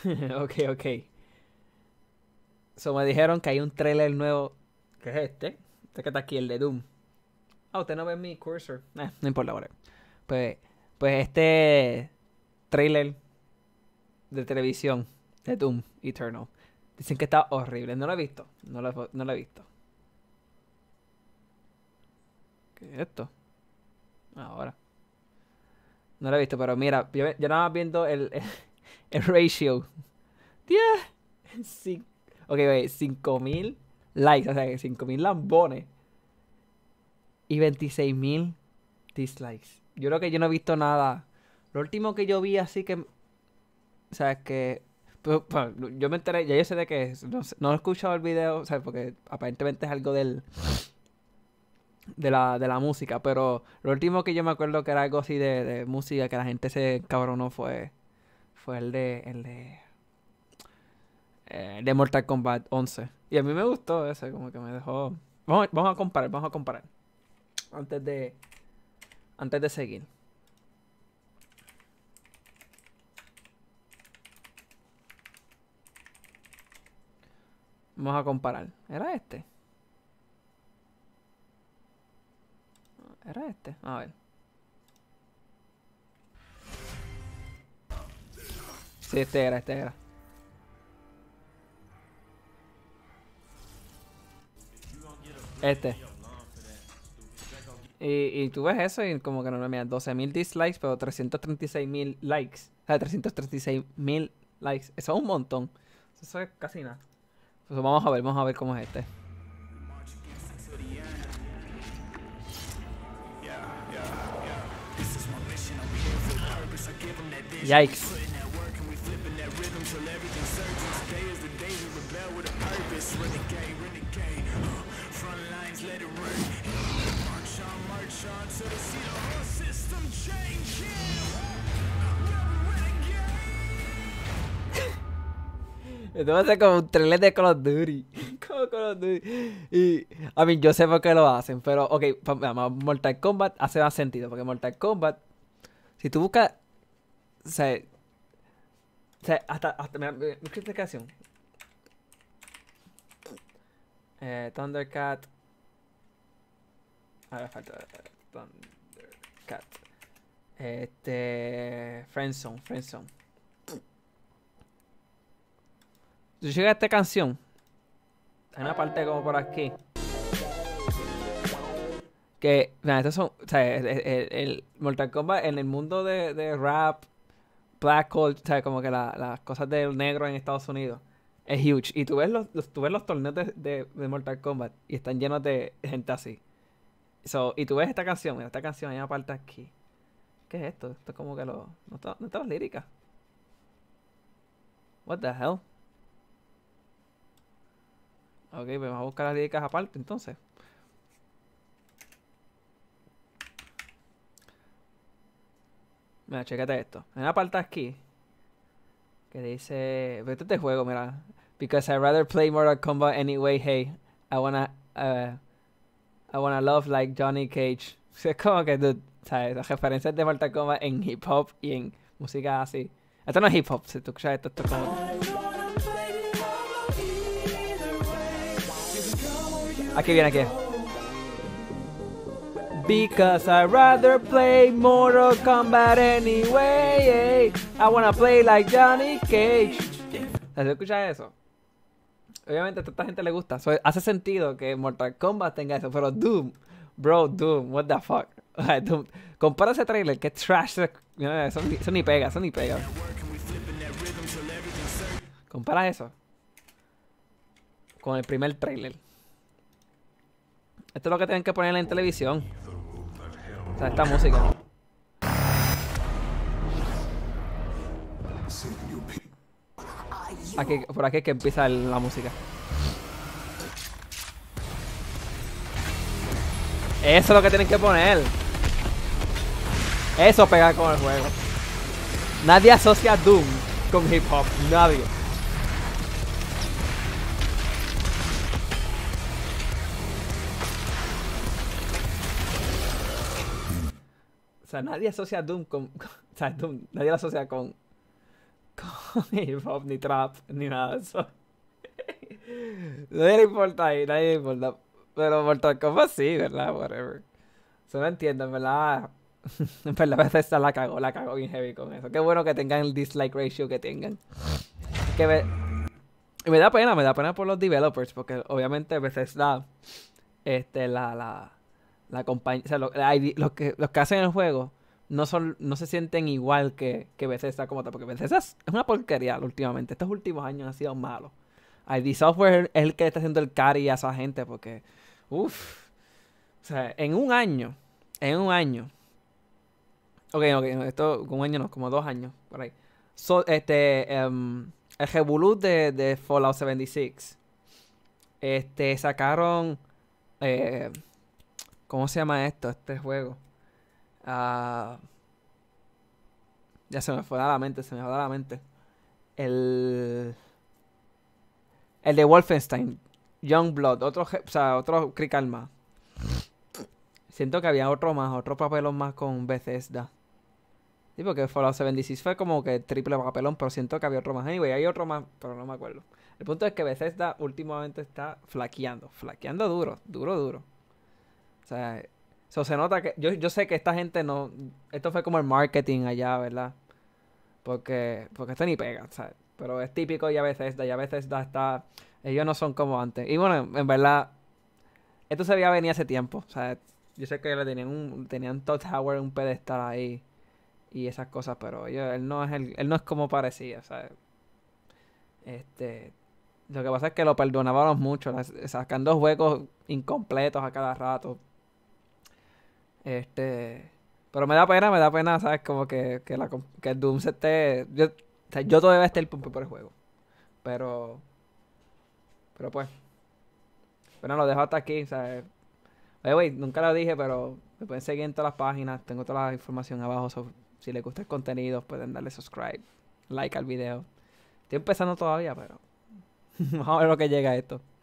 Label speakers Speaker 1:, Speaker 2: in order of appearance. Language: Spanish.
Speaker 1: ok, ok. So me dijeron que hay un trailer nuevo. ¿Qué es este? Este que está aquí, el de Doom. Ah, usted no ve mi cursor. Eh, no importa, ahora. Pues, pues este trailer de televisión de Doom Eternal. Dicen que está horrible. No lo he visto. No lo, he visto. ¿Qué es esto? Ahora. No lo he visto, pero mira, yo, nada más viendo el El ratio. die Ok, 5000 likes, o sea, 5000 lambones. Y 26000 dislikes. Yo creo que yo no he visto nada. Lo último que yo vi así que... O sea, que... Pues, pues, yo me enteré, ya yo sé de qué No, he escuchado el video, o sea, porque aparentemente es algo del... De la, de la música, pero lo último que yo me acuerdo que era algo así de, de música que la gente se cabronó fue fue el de. El de, eh, de Mortal Kombat 11. Y a mí me gustó ese, como que me dejó. vamos a comparar, vamos a comparar. Antes de. Antes de seguir. Vamos a comparar. ¿Era este? ¿Era este? A ver. Sí, este era, este era. Este. Y, tú ves eso y como que no me mira, 12.000 dislikes, pero 336.000 likes. O sea, 336.000 likes. Eso es un montón. Eso es casi nada. Pues vamos a ver, vamos a ver cómo es este. Yikes neutral, everything surges. Today is the day we rebel with a purpose. Renegade, renegade, uh, front lines, let it run. March on, march on, till they see the whole system change. Esto va a ser como un trailer de Call of Duty. como Call of Duty. Y, a I mí, mean, yo sé por qué lo hacen, pero, ok, pues, Mortal Kombat hace más sentido, porque Mortal Kombat, si tú buscas, o sea, o sea, hasta, hasta me, me, esta canción. Eh, Thundercat. Ahora falta eh, Thundercat. Este. Friendzone, Friendzone. Yo llegué a esta canción. En una parte como por aquí. Que, mira, estos son. O sea, el, el, el Mortal Kombat en el mundo de, de rap black Cold, o sea, como que las cosas del negro en Estados Unidos es huge. Y tú ves los, los torneos de, Mortal Kombat y están llenos de gente así. So, y tú ves esta canción, mira, esta canción ahí aparte aquí. ¿Qué es esto? Esto es como que lo. No está, las líricas. What the hell? Ok, pues vamos a buscar las líricas aparte entonces. Mira, chécate esto. Hay una parte aquí que dice... Vete este juego, mira. Because I'd rather play Mortal Kombat anyway, hey. I wanna... Uh, I wanna love like Johnny Cage. Es como que, dude, ¿sabes? Las referencias de Mortal Kombat en hip hop y en música así. Esto no es hip hop, si tú escuchas esto, esto es como... Aquí viene, aquí. Because I'd rather play Mortal Kombat anyway. Eh. I wanna play like Johnny Cage. ¿Se escucha eso? Obviamente a esta gente le gusta. hace sentido que Mortal Kombat tenga eso. Pero Doom, bro, Doom, what the fuck. Compara ese trailer, que trash. Eh, son ni pega, son ni pega. Compara eso con el primer trailer. Esto es lo que tienen que poner en televisión esta música. Aquí, por aquí es que empieza la música. Eso es lo que tienen que poner. Eso pega con el juego. Nadie asocia Doom con hip hop. Nadie. O sea, nadie asocia Doom con. o sea, Doom, nadie lo asocia con. Con ni hop, ni trap, ni nada de eso. nadie le importa ahí, nadie le importa. Pero el... Kombat sí, ¿verdad? Whatever. Eso no entiendo, en verdad. En verdad, esta la cagó, la cagó bien heavy con eso. Qué bueno que tengan el dislike ratio que tengan. que me, me da pena, me da pena por los developers, porque obviamente la. este, la, la, la compañía, o los, que, los que hacen el juego no son no se sienten igual que, que Bethesda como tal, porque Bethesda es una porquería últimamente. Estos últimos años han sido malos. ID Software es el que está haciendo el carry a esa gente porque, uff, o sea, en un año, en un año, ok, ok, esto un año no, como dos años, por ahí. este, em, el Revolut de, de Fallout 76, este, sacaron... Eh, ¿Cómo se llama esto? Este juego. Ah, ya se me fue a la mente, se me fue a la mente. El. El de Wolfenstein. Youngblood. Otro, o sea, otro más. Siento que había otro más, otro papelón más con Bethesda. Sí, porque Fallout 76 fue como que triple papelón, pero siento que había otro más. Anyway, hay otro más, pero no me acuerdo. El punto es que Bethesda últimamente está flaqueando, flaqueando duro, duro, duro. O sea, se nota que. Yo, sé que esta gente no. Esto fue como el marketing allá, ¿verdad? Porque, porque esto ni pega, ¿sabes? Pero es típico y a veces da, y a veces da está. Ellos no son como antes. Y bueno, en verdad, esto se había venido hace tiempo. ¿sabes? Yo sé que le tenían un, tenían Todd un pedestal ahí y esas cosas, pero él no es el, él no es como parecía, ¿sabes? Este, lo que pasa es que lo perdonábamos mucho, sacan dos huecos incompletos a cada rato, este. Pero me da pena, me da pena, ¿sabes? Como que, que, el Doom se esté. Yo, o sea, yo todavía estoy el pumpe por el juego. Pero. Pero pues. Bueno, lo dejo hasta aquí, ¿sabes? Oye, güey, nunca lo dije, pero me pueden seguir en todas las páginas. Tengo toda la información abajo. si les gusta el contenido, pueden darle subscribe, like al video. Estoy empezando todavía, pero. Vamos a ver lo que llega a esto.